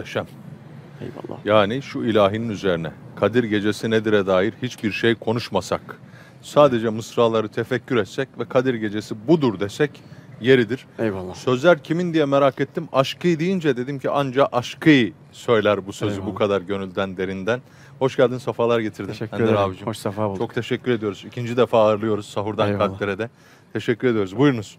muhteşem. Eyvallah. Yani şu ilahinin üzerine Kadir Gecesi nedir'e dair hiçbir şey konuşmasak, sadece mısraları tefekkür etsek ve Kadir Gecesi budur desek yeridir. Eyvallah. Sözler kimin diye merak ettim. Aşkı deyince dedim ki anca aşkı söyler bu sözü Eyvallah. bu kadar gönülden derinden. Hoş geldin, safalar getirdin. Teşekkür Ender ederim. Abicim. Hoş safa bulduk. Çok teşekkür ediyoruz. İkinci defa ağırlıyoruz sahurdan Eyvallah. kadere de. Teşekkür ediyoruz. Buyurunuz.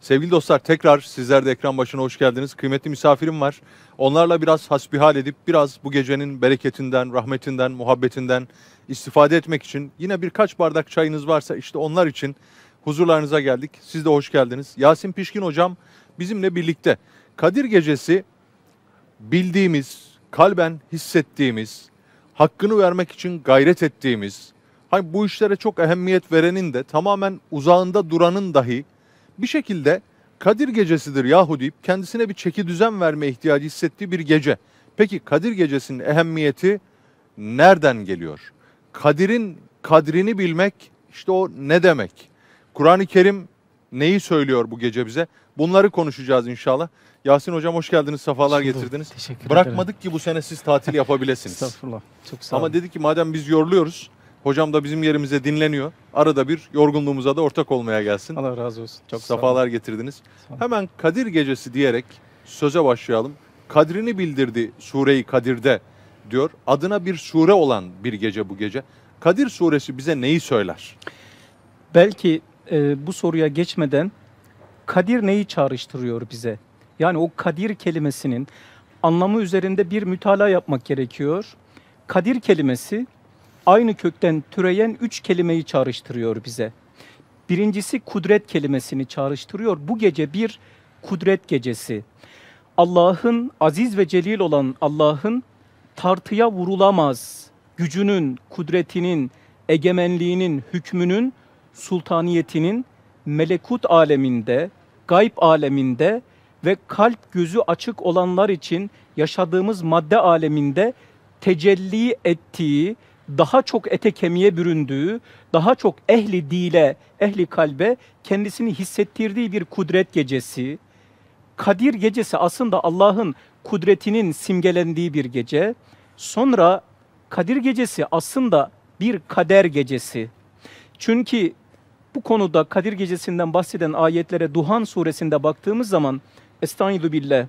Sevgili dostlar tekrar sizler de ekran başına hoş geldiniz. Kıymetli misafirim var. Onlarla biraz hasbihal edip biraz bu gecenin bereketinden, rahmetinden, muhabbetinden istifade etmek için yine birkaç bardak çayınız varsa işte onlar için huzurlarınıza geldik. Siz de hoş geldiniz. Yasin Pişkin hocam bizimle birlikte Kadir Gecesi bildiğimiz, kalben hissettiğimiz, hakkını vermek için gayret ettiğimiz, hani bu işlere çok ehemmiyet verenin de tamamen uzağında duranın dahi bir şekilde Kadir gecesidir yahu deyip kendisine bir çeki düzen verme ihtiyacı hissettiği bir gece. Peki Kadir gecesinin ehemmiyeti nereden geliyor? Kadir'in kadrini bilmek işte o ne demek? Kur'an-ı Kerim neyi söylüyor bu gece bize? Bunları konuşacağız inşallah. Yasin Hocam hoş geldiniz, sefalar getirdiniz. Teşekkür Bırakmadık ederim. ki bu sene siz tatil yapabilirsiniz. Estağfurullah. Çok sağ olun. Ama dedik ki madem biz yoruluyoruz, Hocam da bizim yerimize dinleniyor. Arada bir yorgunluğumuza da ortak olmaya gelsin. Allah razı olsun. Çok Safalar sağ getirdiniz. Sağ Hemen Kadir Gecesi diyerek söze başlayalım. Kadrini bildirdi sureyi Kadir'de diyor. Adına bir sure olan bir gece bu gece. Kadir suresi bize neyi söyler? Belki e, bu soruya geçmeden Kadir neyi çağrıştırıyor bize? Yani o Kadir kelimesinin anlamı üzerinde bir mütalaa yapmak gerekiyor. Kadir kelimesi aynı kökten türeyen üç kelimeyi çağrıştırıyor bize. Birincisi kudret kelimesini çağrıştırıyor. Bu gece bir kudret gecesi. Allah'ın aziz ve celil olan Allah'ın tartıya vurulamaz gücünün, kudretinin, egemenliğinin, hükmünün, sultaniyetinin melekut aleminde, gayb aleminde ve kalp gözü açık olanlar için yaşadığımız madde aleminde tecelli ettiği, daha çok ete kemiğe büründüğü, daha çok ehli dile, ehli kalbe kendisini hissettirdiği bir kudret gecesi. Kadir gecesi aslında Allah'ın kudretinin simgelendiği bir gece. Sonra Kadir gecesi aslında bir kader gecesi. Çünkü bu konuda Kadir gecesinden bahseden ayetlere Duhan suresinde baktığımız zaman Estaizu billah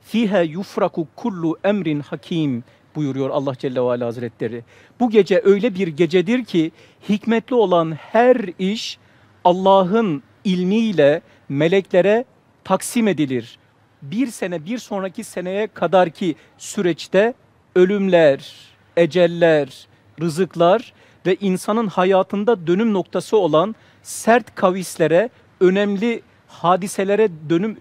Fiha yufraku kullu emrin hakim.'' buyuruyor Allah Celle ve Ala Hazretleri. Bu gece öyle bir gecedir ki hikmetli olan her iş Allah'ın ilmiyle meleklere taksim edilir. Bir sene bir sonraki seneye kadar ki süreçte ölümler, eceller, rızıklar ve insanın hayatında dönüm noktası olan sert kavislere, önemli hadiselere dönüm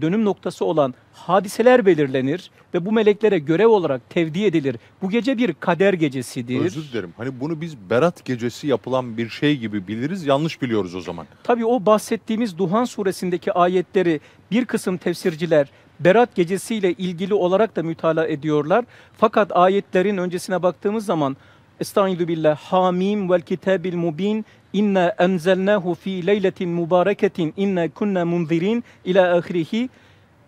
dönüm noktası olan hadiseler belirlenir ve bu meleklere görev olarak tevdi edilir. Bu gece bir kader gecesidir. Özür dilerim. Hani bunu biz berat gecesi yapılan bir şey gibi biliriz. Yanlış biliyoruz o zaman. Tabii o bahsettiğimiz Duhan suresindeki ayetleri bir kısım tefsirciler Berat gecesiyle ilgili olarak da mütalaa ediyorlar. Fakat ayetlerin öncesine baktığımız zaman Estaizu billah. Hamim vel kitabil mubin. İnna enzelnahu fi leyletin mübareketin. İnna kunna munzirin. İla ahirihi.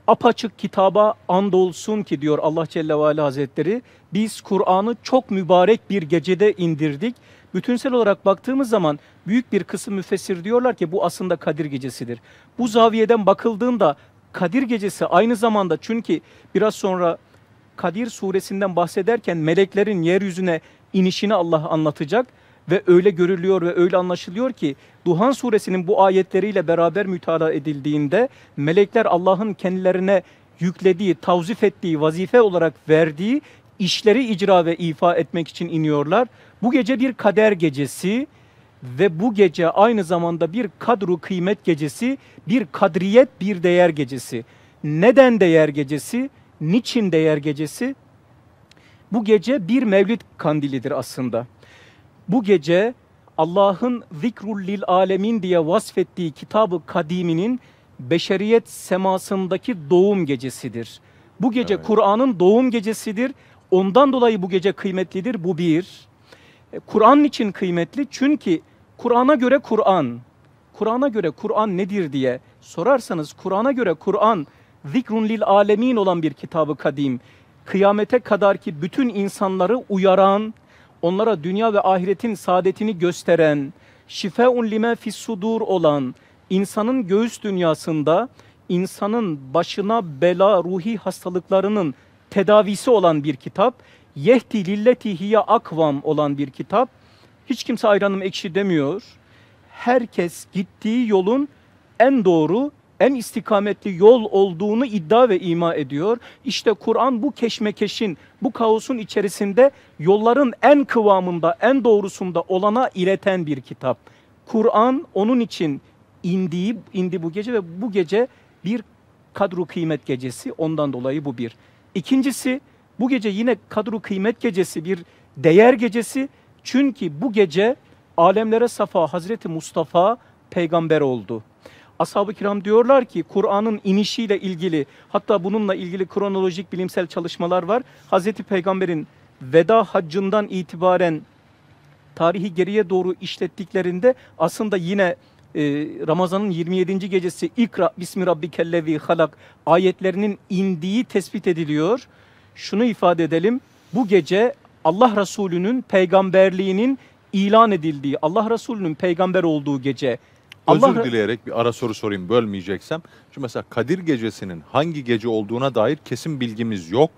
Apaçık kitaba andolsun ki diyor Allah Celle ve Ala Hazretleri. Biz Kur'an'ı çok mübarek bir gecede indirdik. Bütünsel olarak baktığımız zaman büyük bir kısım müfessir diyorlar ki bu aslında Kadir gecesidir. Bu zaviyeden bakıldığında Kadir gecesi aynı zamanda çünkü biraz sonra Kadir suresinden bahsederken meleklerin yeryüzüne inişini Allah anlatacak ve öyle görülüyor ve öyle anlaşılıyor ki Duhan suresinin bu ayetleriyle beraber mütala edildiğinde melekler Allah'ın kendilerine yüklediği, tavzif ettiği, vazife olarak verdiği işleri icra ve ifa etmek için iniyorlar. Bu gece bir kader gecesi ve bu gece aynı zamanda bir kadru kıymet gecesi, bir kadriyet, bir değer gecesi. Neden değer gecesi? Niçin değer gecesi? Bu gece bir mevlid kandilidir aslında. Bu gece Allah'ın zikrul lil alemin diye vasfettiği kitabı kadiminin beşeriyet semasındaki doğum gecesidir. Bu gece evet. Kur'an'ın doğum gecesidir. Ondan dolayı bu gece kıymetlidir. Bu bir. E, Kur'an için kıymetli çünkü Kur'an'a göre Kur'an. Kur'an'a göre Kur'an nedir diye sorarsanız Kur'an'a göre Kur'an zikrun lil alemin olan bir kitabı kadim kıyamete kadar ki bütün insanları uyaran, onlara dünya ve ahiretin saadetini gösteren, şifeun lime fissudur olan, insanın göğüs dünyasında insanın başına bela ruhi hastalıklarının tedavisi olan bir kitap, yehti lilleti hiye akvam olan bir kitap. Hiç kimse ayranım ekşi demiyor. Herkes gittiği yolun en doğru en istikametli yol olduğunu iddia ve ima ediyor. İşte Kur'an bu keşmekeşin, bu kaosun içerisinde yolların en kıvamında, en doğrusunda olana ileten bir kitap. Kur'an onun için indiği, indi bu gece ve bu gece bir kadru kıymet gecesi. Ondan dolayı bu bir. İkincisi bu gece yine kadru kıymet gecesi bir değer gecesi. Çünkü bu gece alemlere safa Hazreti Mustafa peygamber oldu. Ashab-ı kiram diyorlar ki Kur'an'ın inişiyle ilgili hatta bununla ilgili kronolojik bilimsel çalışmalar var. Hz. Peygamber'in veda haccından itibaren tarihi geriye doğru işlettiklerinde aslında yine e, Ramazan'ın 27. gecesi İkra Bismi Rabbikellezi halak ayetlerinin indiği tespit ediliyor. Şunu ifade edelim. Bu gece Allah Resulü'nün peygamberliğinin ilan edildiği, Allah Resulü'nün peygamber olduğu gece Özür Allah... dileyerek bir ara soru sorayım bölmeyeceksem. Çünkü mesela Kadir Gecesi'nin hangi gece olduğuna dair kesin bilgimiz yok.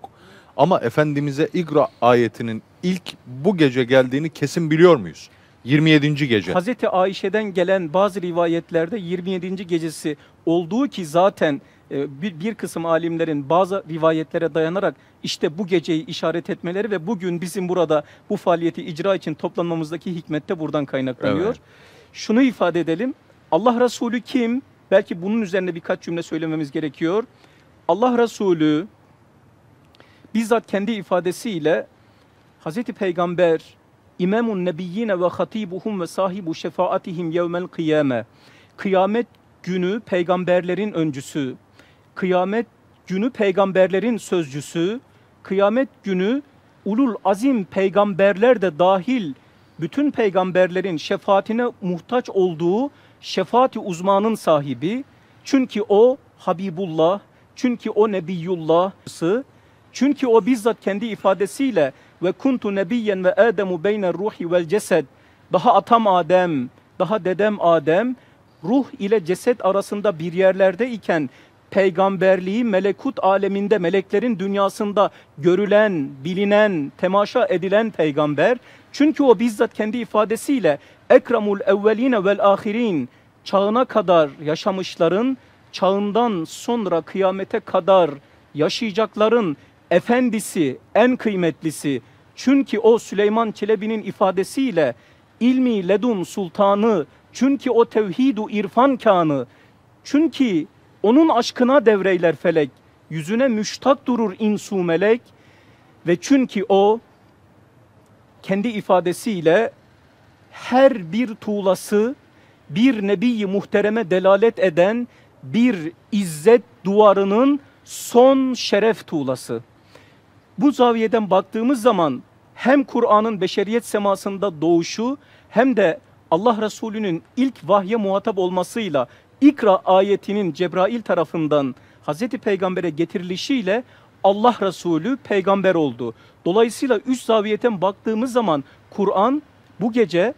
Ama Efendimiz'e İgra ayetinin ilk bu gece geldiğini kesin biliyor muyuz? 27. gece. Hazreti Ayşe'den gelen bazı rivayetlerde 27. gecesi olduğu ki zaten e, bir, bir kısım alimlerin bazı rivayetlere dayanarak işte bu geceyi işaret etmeleri ve bugün bizim burada bu faaliyeti icra için toplanmamızdaki hikmet de buradan kaynaklanıyor. Evet. Şunu ifade edelim. Allah Resulü kim? Belki bunun üzerine birkaç cümle söylememiz gerekiyor. Allah Resulü bizzat kendi ifadesiyle Hazreti Peygamber İmamun Nebiyyine ve hatibuhum ve sahibu şefaatihim yevmel kıyame. Kıyamet günü peygamberlerin öncüsü, kıyamet günü peygamberlerin sözcüsü, kıyamet günü ulul azim peygamberler de dahil bütün peygamberlerin şefaatine muhtaç olduğu şefaati uzmanın sahibi. Çünkü o Habibullah, çünkü o Nebiyullah'sı, çünkü o bizzat kendi ifadesiyle ve kuntu nebiyyen ve ademu beyne ruhi vel cesed. Daha atam Adem, daha dedem Adem, ruh ile ceset arasında bir yerlerde iken peygamberliği melekut aleminde, meleklerin dünyasında görülen, bilinen, temaşa edilen peygamber. Çünkü o bizzat kendi ifadesiyle ekramul evveline vel ahirin çağına kadar yaşamışların çağından sonra kıyamete kadar yaşayacakların efendisi, en kıymetlisi. Çünkü o Süleyman Çelebi'nin ifadesiyle ilmi ledun sultanı, çünkü o tevhidu irfan kanı, çünkü onun aşkına devreyler felek, yüzüne müştak durur insu melek ve çünkü o kendi ifadesiyle her bir tuğlası bir nebi muhtereme delalet eden bir izzet duvarının son şeref tuğlası. Bu zaviyeden baktığımız zaman hem Kur'an'ın beşeriyet semasında doğuşu hem de Allah Resulü'nün ilk vahye muhatap olmasıyla İkra ayetinin Cebrail tarafından Hazreti Peygamber'e getirilişiyle Allah Resulü peygamber oldu. Dolayısıyla üç zaviyeten baktığımız zaman Kur'an bu gece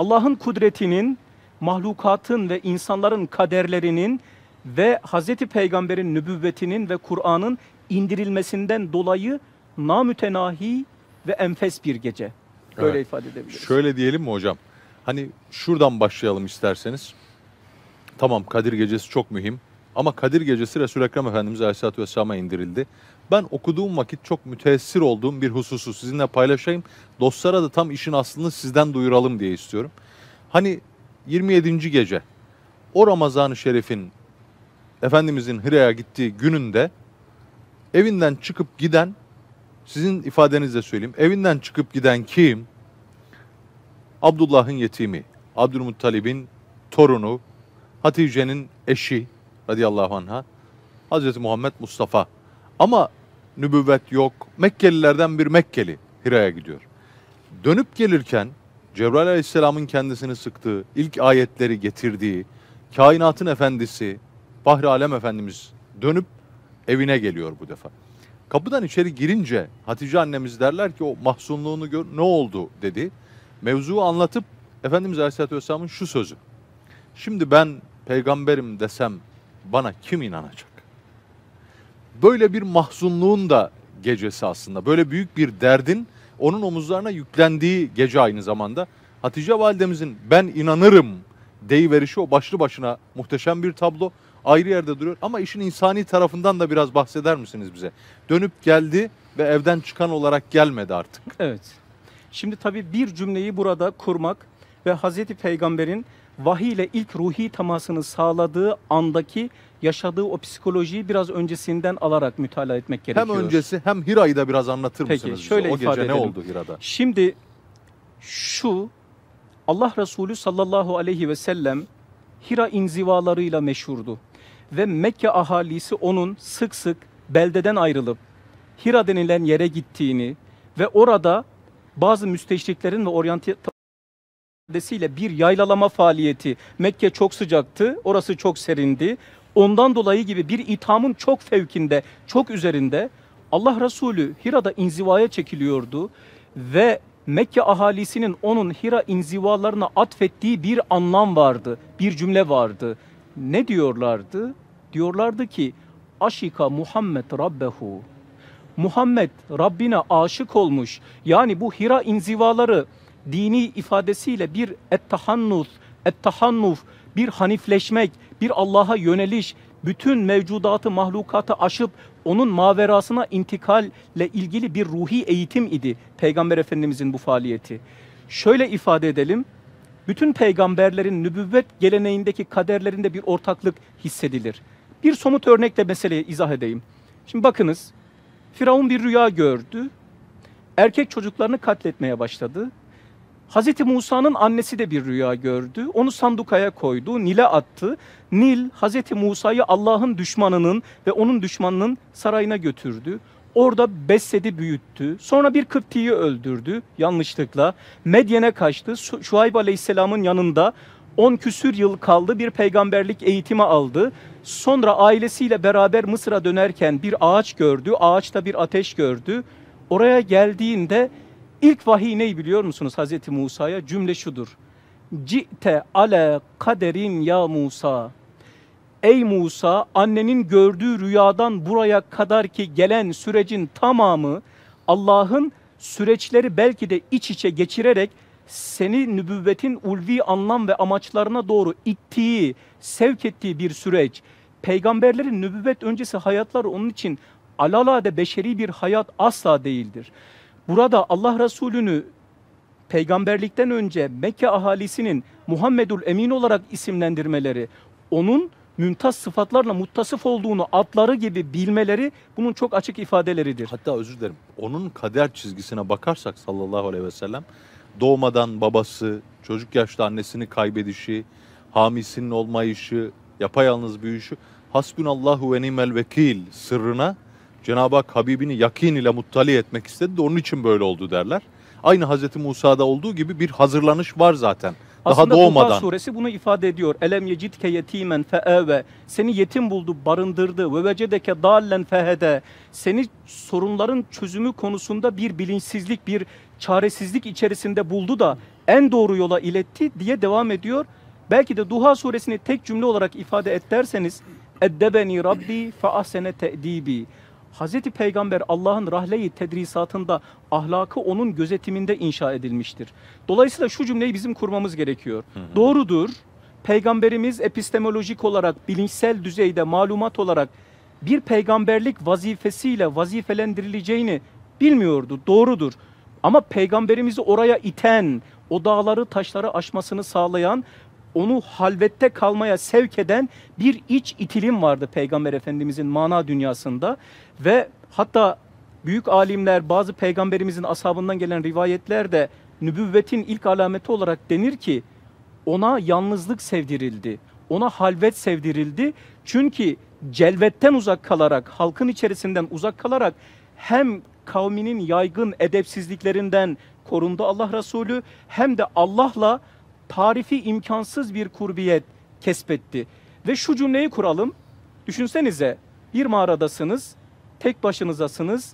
Allah'ın kudretinin, mahlukatın ve insanların kaderlerinin ve Hz. Peygamber'in nübüvvetinin ve Kur'an'ın indirilmesinden dolayı namütenahi ve enfes bir gece. Böyle evet. ifade edebiliriz. Şöyle diyelim mi hocam? Hani şuradan başlayalım isterseniz. Tamam Kadir Gecesi çok mühim. Ama Kadir Gecesi Resul-i Ekrem Efendimiz Aleyhisselatü Vesselam'a indirildi. Ben okuduğum vakit çok müteessir olduğum bir hususu sizinle paylaşayım. Dostlara da tam işin aslını sizden duyuralım diye istiyorum. Hani 27. gece o Ramazan-ı Şerif'in Efendimizin Hira'ya gittiği gününde evinden çıkıp giden sizin ifadenizle söyleyeyim. Evinden çıkıp giden kim? Abdullah'ın yetimi, Abdülmuttalib'in torunu, Hatice'nin eşi radıyallahu anha, Hazreti Muhammed Mustafa. Ama nübüvvet yok. Mekkelilerden bir Mekkeli Hira'ya gidiyor. Dönüp gelirken Cebrail Aleyhisselam'ın kendisini sıktığı, ilk ayetleri getirdiği, kainatın efendisi Bahri Alem Efendimiz dönüp evine geliyor bu defa. Kapıdan içeri girince Hatice annemiz derler ki o mahzunluğunu gör ne oldu dedi. Mevzuyu anlatıp Efendimiz Aleyhisselatü Vesselam'ın şu sözü. Şimdi ben peygamberim desem bana kim inanacak? böyle bir mahzunluğun da gecesi aslında. Böyle büyük bir derdin onun omuzlarına yüklendiği gece aynı zamanda. Hatice validemizin ben inanırım deyiverişi o başlı başına muhteşem bir tablo. Ayrı yerde duruyor ama işin insani tarafından da biraz bahseder misiniz bize? Dönüp geldi ve evden çıkan olarak gelmedi artık. Evet. Şimdi tabii bir cümleyi burada kurmak ve Hazreti Peygamber'in vahiy ile ilk ruhi temasını sağladığı andaki yaşadığı o psikolojiyi biraz öncesinden alarak mütalaa etmek gerekiyor. Hem öncesi hem Hira'yı da biraz anlatır Peki, mısınız? Peki şöyle bize? o ifade gece edelim. ne oldu Hira'da? Şimdi şu Allah Resulü sallallahu aleyhi ve sellem Hira inzivalarıyla meşhurdu. Ve Mekke ahalisi onun sık sık beldeden ayrılıp Hira denilen yere gittiğini ve orada bazı müsteşriklerin ve Dolayısıyla bir yaylalama faaliyeti Mekke çok sıcaktı, orası çok serindi. Ondan dolayı gibi bir ithamın çok fevkinde, çok üzerinde Allah Resulü Hira'da inzivaya çekiliyordu ve Mekke ahalisinin onun Hira inzivalarına atfettiği bir anlam vardı, bir cümle vardı. Ne diyorlardı? Diyorlardı ki aşika Muhammed Rabbehu. Muhammed Rabbine aşık olmuş. Yani bu Hira inzivaları dini ifadesiyle bir ettehannuf, ettehannuf, bir hanifleşmek, bir Allah'a yöneliş, bütün mevcudatı, mahlukatı aşıp onun maverasına intikalle ilgili bir ruhi eğitim idi Peygamber Efendimizin bu faaliyeti. Şöyle ifade edelim, bütün peygamberlerin nübüvvet geleneğindeki kaderlerinde bir ortaklık hissedilir. Bir somut örnekle meseleyi izah edeyim. Şimdi bakınız, Firavun bir rüya gördü, erkek çocuklarını katletmeye başladı. Hz. Musa'nın annesi de bir rüya gördü. Onu sandukaya koydu, Nil'e attı. Nil Hz. Musa'yı Allah'ın düşmanının ve onun düşmanının sarayına götürdü. Orada besledi büyüttü. Sonra bir Kıpti'yi öldürdü yanlışlıkla. Medyen'e kaçtı. Şuayb Aleyhisselam'ın yanında 10 küsür yıl kaldı bir peygamberlik eğitimi aldı. Sonra ailesiyle beraber Mısır'a dönerken bir ağaç gördü. Ağaçta bir ateş gördü. Oraya geldiğinde İlk vahiy neyi biliyor musunuz Hazreti Musa'ya? Cümle şudur. Cite ale kaderin ya Musa. Ey Musa annenin gördüğü rüyadan buraya kadar ki gelen sürecin tamamı Allah'ın süreçleri belki de iç içe geçirerek seni nübüvvetin ulvi anlam ve amaçlarına doğru ittiği, sevk ettiği bir süreç. Peygamberlerin nübüvvet öncesi hayatları onun için alalade beşeri bir hayat asla değildir. Burada Allah Resulü'nü peygamberlikten önce Mekke ahalisinin Muhammedül Emin olarak isimlendirmeleri, onun mümtaz sıfatlarla muttasıf olduğunu adları gibi bilmeleri bunun çok açık ifadeleridir. Hatta özür dilerim. Onun kader çizgisine bakarsak sallallahu aleyhi ve sellem doğmadan babası, çocuk yaşta annesini kaybedişi, hamisinin olmayışı, yapayalnız büyüyüşü hasbunallahu ve nimel vekil sırrına Cenab-ı Hak Habibini yakin ile muttali etmek istedi de onun için böyle oldu derler. Aynı Hazreti Musa'da olduğu gibi bir hazırlanış var zaten. Aslında daha doğmadan. Aslında suresi bunu ifade ediyor. Elem yecidke yetimen feeve. Seni yetim buldu, barındırdı. Ve vecedeke dallen fehede. Seni sorunların çözümü konusunda bir bilinçsizlik, bir çaresizlik içerisinde buldu da en doğru yola iletti diye devam ediyor. Belki de Duha suresini tek cümle olarak ifade et derseniz Eddebeni Rabbi fe ahsene te'dibi. Hz. Peygamber Allah'ın rahleyi tedrisatında ahlakı onun gözetiminde inşa edilmiştir. Dolayısıyla şu cümleyi bizim kurmamız gerekiyor. Hı hı. Doğrudur. Peygamberimiz epistemolojik olarak bilinçsel düzeyde malumat olarak bir peygamberlik vazifesiyle vazifelendirileceğini bilmiyordu. Doğrudur. Ama peygamberimizi oraya iten, o dağları taşları aşmasını sağlayan onu halvette kalmaya sevk eden bir iç itilim vardı Peygamber Efendimizin mana dünyasında ve hatta büyük alimler bazı peygamberimizin asabından gelen rivayetlerde de nübüvvetin ilk alameti olarak denir ki ona yalnızlık sevdirildi. Ona halvet sevdirildi. Çünkü celvetten uzak kalarak, halkın içerisinden uzak kalarak hem kavminin yaygın edepsizliklerinden korundu Allah Resulü hem de Allah'la tarifi imkansız bir kurbiyet kesbetti. Ve şu cümleyi kuralım. Düşünsenize bir mağaradasınız, tek başınızasınız.